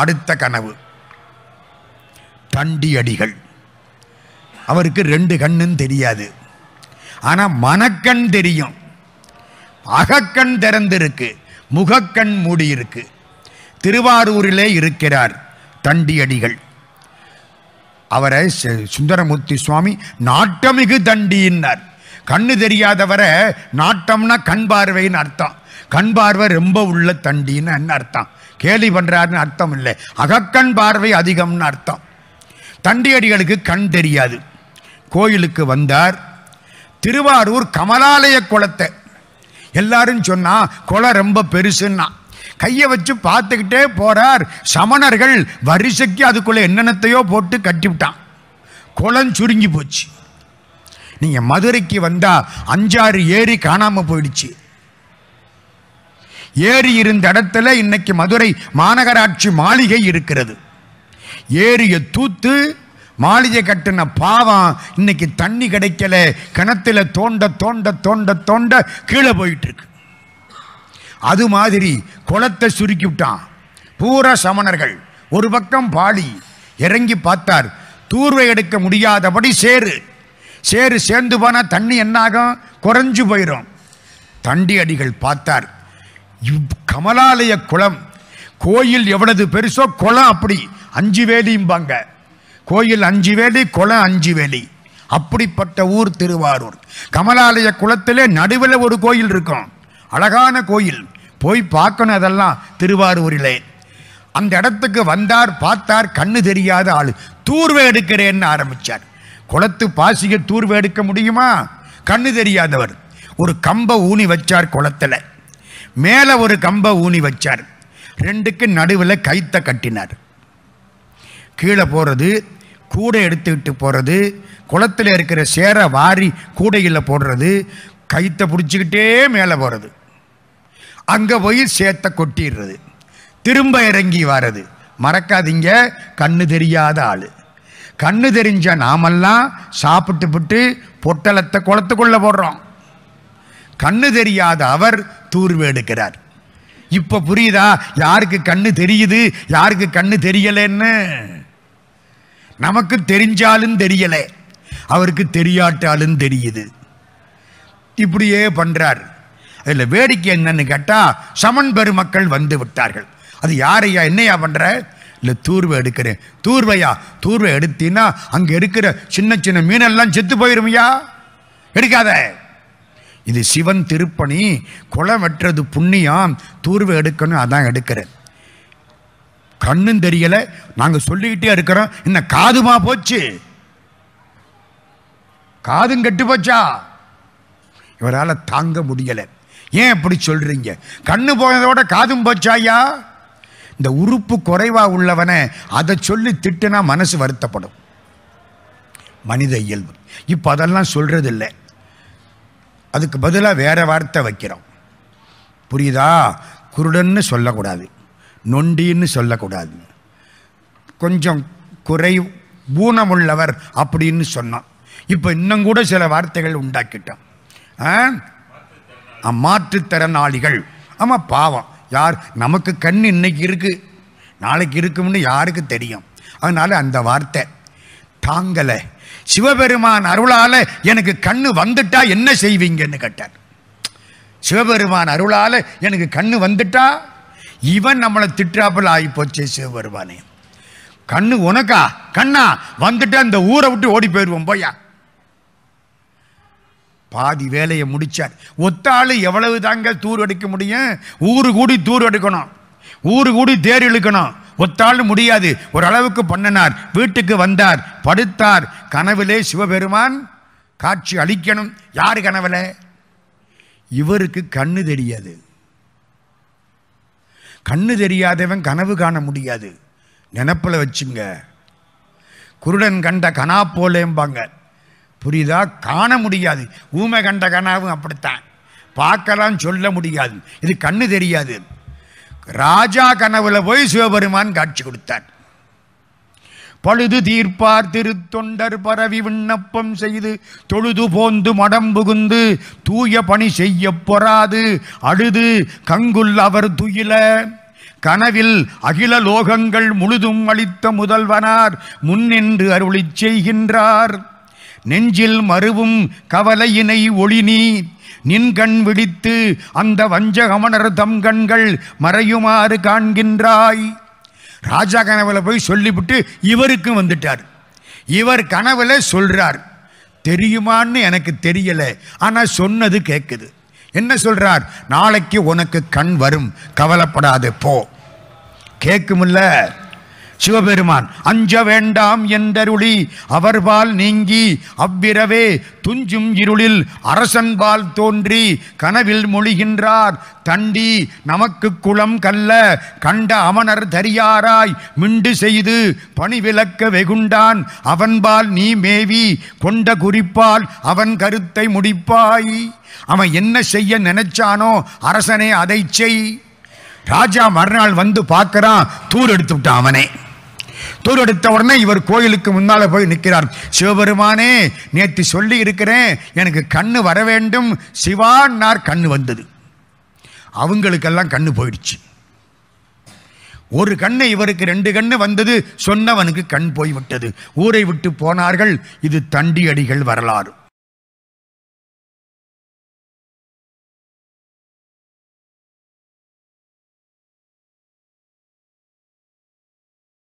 அடுத்த கனவு தண்டி அடிகள் அவருக்கு ரெண்டு கண்ணுன்னு தெரியாது ஆனால் மனக்கண் தெரியும் அகக்கண் திறந்திருக்கு முகக்கண் மூடியிருக்கு திருவாரூரிலே இருக்கிறார் தண்டியடிகள் அவரை சுந்தரமூர்த்தி சுவாமி நாட்டமிகு தண்டியினார் கண்ணு தெரியாதவரை நாட்டம்னா கண் பார்வைன்னு அர்த்தம் கண் பார்வை ரொம்ப உள்ள தண்டின்னு அர்த்தம் கேலி பண்ணுறாருன்னு அர்த்தம் இல்லை அகக்கண் பார்வை அதிகம்னு அர்த்தம் தண்டியடிகளுக்கு கண் தெரியாது கோயிலுக்கு வந்தார் திருவாரூர் கமலாலய குளத்தை எல்லாரும் சொன்னால் குளம் ரொம்ப பெருசுன்னா கையை வச்சு பார்த்துக்கிட்டே போகிறார் சமணர்கள் வரிசைக்கு அதுக்குள்ளே என்னென்னத்தையோ போட்டு கட்டிவிட்டான் குளம் சுருங்கி போச்சு நீங்கள் மதுரைக்கு வந்தால் அஞ்சாறு ஏறி காணாமல் போயிடுச்சு ஏரி இருந்த இடத்துல இன்னைக்கு மதுரை மாநகராட்சி மாளிகை இருக்கிறது ஏரியை தூத்து மாளிகை கட்டின பாவம் இன்னைக்கு தண்ணி கிடைக்கல கிணத்துல தோண்ட தோண்ட தோண்ட தோண்ட கீழே போயிட்டு இருக்கு அது மாதிரி குளத்தை சுருக்கி விட்டான் பூர சமணர்கள் ஒரு பக்கம் பாலி இறங்கி பார்த்தார் தூர்வை எடுக்க முடியாதபடி சேரு சேரு சேர்ந்து போனால் தண்ணி என்னாகும் குறைஞ்சு போயிடும் தண்டி அடிகள் பார்த்தார் இவ் கமலாலய குளம் கோயில் எவ்வளவு பெருசோ குளம் அப்படி அஞ்சு வேலிம்பாங்க கோயில் அஞ்சு வேலி குளம் அஞ்சு வேலி அப்படிப்பட்ட ஊர் திருவாரூர் கமலாலய குளத்திலே நடுவில் ஒரு கோயில் இருக்கும் அழகான கோயில் போய் பார்க்கணும் அதெல்லாம் திருவாரூரிலே அந்த இடத்துக்கு வந்தார் பார்த்தார் கண்ணு தெரியாத ஆள் தூர்வை எடுக்கிறேன்னு ஆரம்பித்தார் குளத்து பாசிகள் தூர்வை எடுக்க முடியுமா கண்ணு தெரியாதவர் ஒரு கம்பை ஊனி வச்சார் குளத்தில் மேலே ஒரு கம்பை ஊனி வச்சார் ரெண்டுக்கு நடுவில் கைத்த கட்டினார் கீழே போகிறது கூடை எடுத்துக்கிட்டு போகிறது குளத்தில் இருக்கிற சேரை வாரி கூடையில் போடுறது கைத்தை பிடிச்சிக்கிட்டே மேலே போகிறது அங்கே போய் சேத்தை கொட்டிடுறது திரும்ப இறங்கி வர்றது மறக்காதீங்க கண்ணு தெரியாத ஆள் கண்ணு தெரிஞ்ச நாமெல்லாம் சாப்பிட்டு விட்டு பொட்டலத்தை குளத்துக்குள்ளே போடுறோம் கண்ணு தெரியாத அவர் தூர்வு எடுக்கிறார் இப்போ புரியுதா யாருக்கு கண்ணு தெரியுது யாருக்கு கண்ணு தெரியலன்னு நமக்கு தெரிஞ்சாலும் தெரியலை அவருக்கு தெரியாட்டாலும் தெரியுது இப்படியே பண்ணுறார் அதில் வேடிக்கை என்னன்னு கேட்டால் சமன் பெருமக்கள் வந்து விட்டார்கள் அது யாரையா என்னையா பண்ணுற இல்லை தூர்வை எடுக்கிறேன் தூர்வையா தூர்வை எடுத்தீன்னா அங்கே இருக்கிற சின்ன சின்ன மீனெல்லாம் செத்து போயிருமையா எடுக்காத இது சிவன் திருப்பணி குளம் வெட்டுறது புண்ணியம் தூர்வை எடுக்கணும் அதான் எடுக்கிறேன் கண்ணும் தெரியலை நாங்கள் சொல்லிக்கிட்டே இருக்கிறோம் என்ன காதுமா போச்சு காதும் கெட்டு போச்சா இவரால் தாங்க முடியலை ஏன் அப்படி சொல்கிறீங்க கண்ணு போனதோட காதும் போச்சாயா இந்த உறுப்பு குறைவாக உள்ளவனை அதை சொல்லி திட்டுனா மனசு வருத்தப்படும் மனித இயல்பு இப்போ அதெல்லாம் சொல்கிறது அதுக்கு பதிலாக வேறு வார்த்தை வைக்கிறோம் புரியுதா குருடன்னு சொல்லக்கூடாது நொண்டின்னு சொல்லக்கூடாது கொஞ்சம் குறை ஊனமுள்ளவர் அப்படின்னு சொன்னோம் இப்போ இன்னும் கூட சில வார்த்தைகள் உண்டாக்கிட்டோம் மாற்றுத்திறனாளிகள் ஆமாம் பாவம் யார் நமக்கு கண் இன்னைக்கு இருக்குது நாளைக்கு இருக்கும்னு யாருக்கு தெரியும் அதனால் அந்த வார்த்தை தாங்கலை சிவபெருமான் அருளால் எனக்கு கண்ணு வந்துட்டா என்ன செய்வீங்கன்னு கேட்டார் சிவபெருமான் அருளால் எனக்கு கண்ணு வந்துட்டா இவன் நம்மளை திட்டாப்பில் ஆகி போச்சு சிவபெருமானே கண்ணு உனக்கா கண்ணா வந்துட்டு அந்த ஊரை விட்டு ஓடி போயிடுவோம் போயா பாதி வேலையை முடித்தார் ஒத்தாள் எவ்வளவு தாங்க தூர் எடுக்க முடியும் ஊரு கூடி தூர் எடுக்கணும் ஊரு கூடி தேர் இழுக்கணும் ஒத்தாலும் முடியாது ஒரு அளவுக்கு பண்ணனார் வீட்டுக்கு வந்தார் படுத்தார் கனவிலே சிவபெருமான் காட்சி அளிக்கணும் யார் கனவில் இவருக்கு கண்ணு தெரியாது கண்ணு தெரியாதவன் கனவு காண முடியாது நினப்பில் வச்சுங்க குருடன் கண்ட கனா போலேம்பாங்க புரியுதா காண முடியாது ஊமை கண்ட கனாவும் அப்படித்தான் பார்க்கலாம் சொல்ல முடியாது இது கண்ணு தெரியாது ராஜா கனவுல போய் சிவபெருமான் காட்சி கொடுத்தான் பழுது தீர்ப்பார் திருத்தொண்டர் பரவி விண்ணப்பம் செய்து தொழுது போந்து மடம் புகுந்து தூய பணி செய்ய பொறாது அழுது கங்குல் அவர் துயில கனவில் அகில லோகங்கள் முழுதும் அளித்த முதல்வனார் முன்னின்று அருளிச் செய்கின்றார் நெஞ்சில் மறுவும் கவலையினை ஒளி நீர் நின் கண் விழித்து அந்த வஞ்சகமணர் தம் கண்கள் மறையுமாறு காண்கின்றாய் ராஜா கனவில் போய் சொல்லிவிட்டு இவருக்கும் வந்துட்டார் இவர் கனவில் சொல்றார் தெரியுமான்னு எனக்கு தெரியலை ஆனால் சொன்னது கேட்குது என்ன சொல்கிறார் நாளைக்கு உனக்கு கண் வரும் கவலைப்படாது போ கேட்குமில்ல சிவபெருமான் அஞ்ச வேண்டாம் என்றருளி அவர்பால் நீங்கி அவ்விரவே துஞ்சும் இருளில் அரசன்பால் தோன்றி கனவில் மொழிகின்றார் தண்டி நமக்கு குளம் கல்ல கண்ட அமனர் தரியாராய் மிண்டு செய்து பணிவிலக்க வெகுண்டான் அவன்பால் நீ மேவி கொண்ட குறிப்பால் அவன் கருத்தை முடிப்பாய் அவன் என்ன செய்ய நினைச்சானோ அரசனே அதை செய் ராஜா மறுநாள் வந்து பார்க்கறான் தூர் எடுத்து விட்டான் அவனே தூர் எடுத்த உடனே இவர் கோயிலுக்கு முன்னால் போய் நிற்கிறார் சிவபெருமானே நேற்று சொல்லி இருக்கிறேன் எனக்கு கண்ணு வர வேண்டும் சிவான்னார் கண்ணு வந்தது அவங்களுக்கெல்லாம் கண்ணு போயிடுச்சு ஒரு கண்ணு இவருக்கு ரெண்டு கண்ணு வந்தது சொன்னவனுக்கு கண் போய்விட்டது ஊரை விட்டு போனார்கள் இது தண்டி அடிகள் வரலாறு